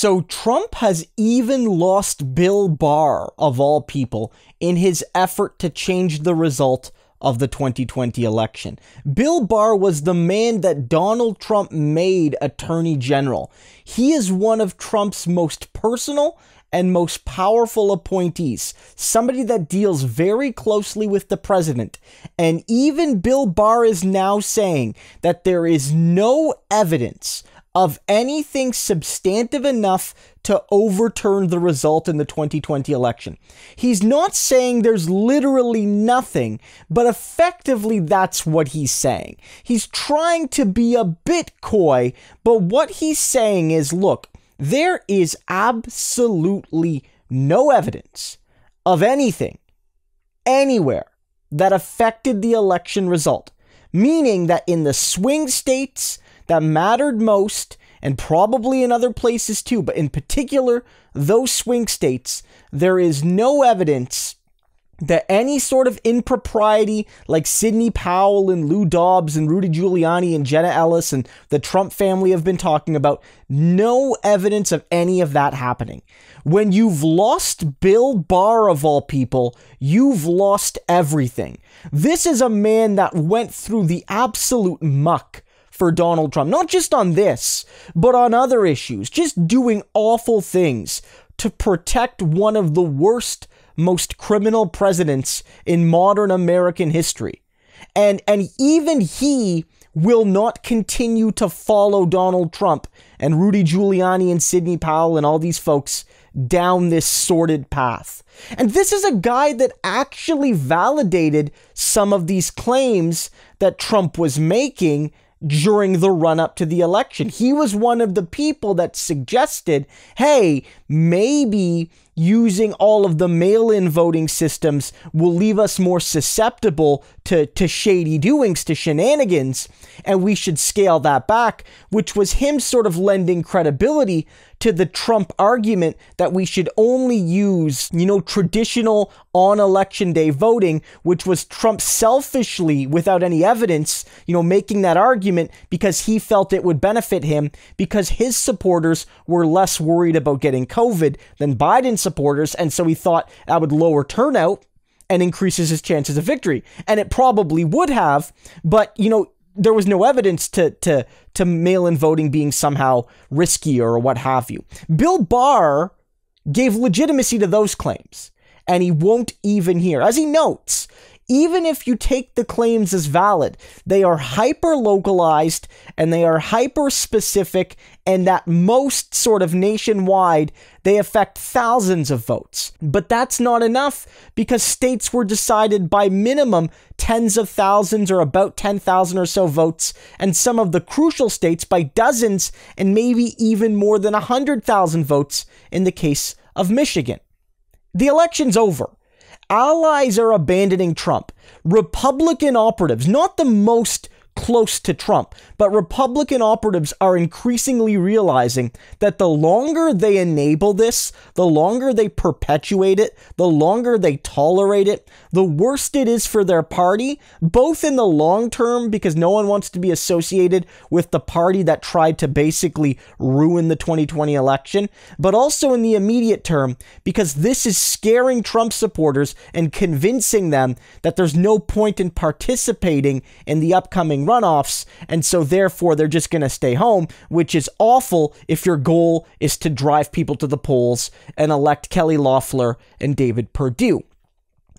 So Trump has even lost Bill Barr, of all people, in his effort to change the result of the 2020 election. Bill Barr was the man that Donald Trump made Attorney General. He is one of Trump's most personal and most powerful appointees, somebody that deals very closely with the president. And even Bill Barr is now saying that there is no evidence of anything substantive enough to overturn the result in the 2020 election. He's not saying there's literally nothing, but effectively that's what he's saying. He's trying to be a bit coy, but what he's saying is look, there is absolutely no evidence of anything anywhere that affected the election result, meaning that in the swing states, that mattered most, and probably in other places too, but in particular, those swing states, there is no evidence that any sort of impropriety like Sidney Powell and Lou Dobbs and Rudy Giuliani and Jenna Ellis and the Trump family have been talking about, no evidence of any of that happening. When you've lost Bill Barr, of all people, you've lost everything. This is a man that went through the absolute muck for Donald Trump, not just on this, but on other issues, just doing awful things to protect one of the worst, most criminal presidents in modern American history. And, and even he will not continue to follow Donald Trump and Rudy Giuliani and Sidney Powell and all these folks down this sordid path. And this is a guy that actually validated some of these claims that Trump was making during the run up to the election. He was one of the people that suggested, hey, maybe using all of the mail in voting systems will leave us more susceptible to, to shady doings, to shenanigans, and we should scale that back, which was him sort of lending credibility to the Trump argument that we should only use, you know, traditional on election day voting, which was Trump selfishly, without any evidence, you know, making that argument because he felt it would benefit him because his supporters were less worried about getting COVID than Biden's supporters, and so he thought that would lower turnout and increases his chances of victory. And it probably would have, but you know, there was no evidence to to to mail-in voting being somehow risky or what have you. Bill Barr gave legitimacy to those claims, and he won't even hear. As he notes, even if you take the claims as valid, they are hyper localized and they are hyper specific, and at most, sort of nationwide, they affect thousands of votes. But that's not enough because states were decided by minimum tens of thousands or about 10,000 or so votes, and some of the crucial states by dozens and maybe even more than 100,000 votes in the case of Michigan. The election's over. Allies are abandoning Trump. Republican operatives, not the most close to Trump. But Republican operatives are increasingly realizing that the longer they enable this, the longer they perpetuate it, the longer they tolerate it, the worse it is for their party, both in the long term, because no one wants to be associated with the party that tried to basically ruin the 2020 election, but also in the immediate term, because this is scaring Trump supporters and convincing them that there's no point in participating in the upcoming runoffs, and so therefore they're just going to stay home, which is awful if your goal is to drive people to the polls and elect Kelly Loeffler and David Perdue.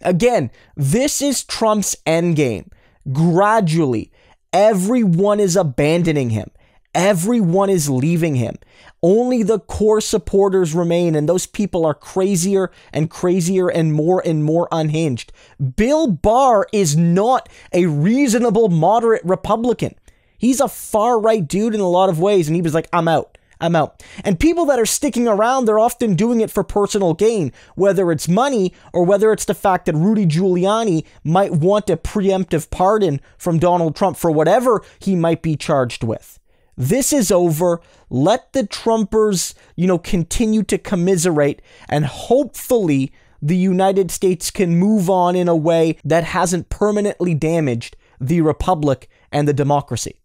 Again, this is Trump's endgame. Gradually, everyone is abandoning him. Everyone is leaving him. Only the core supporters remain, and those people are crazier and crazier and more and more unhinged. Bill Barr is not a reasonable, moderate Republican. He's a far right dude in a lot of ways, and he was like, I'm out. I'm out. And people that are sticking around, they're often doing it for personal gain, whether it's money or whether it's the fact that Rudy Giuliani might want a preemptive pardon from Donald Trump for whatever he might be charged with. This is over. Let the Trumpers, you know, continue to commiserate and hopefully the United States can move on in a way that hasn't permanently damaged the republic and the democracy.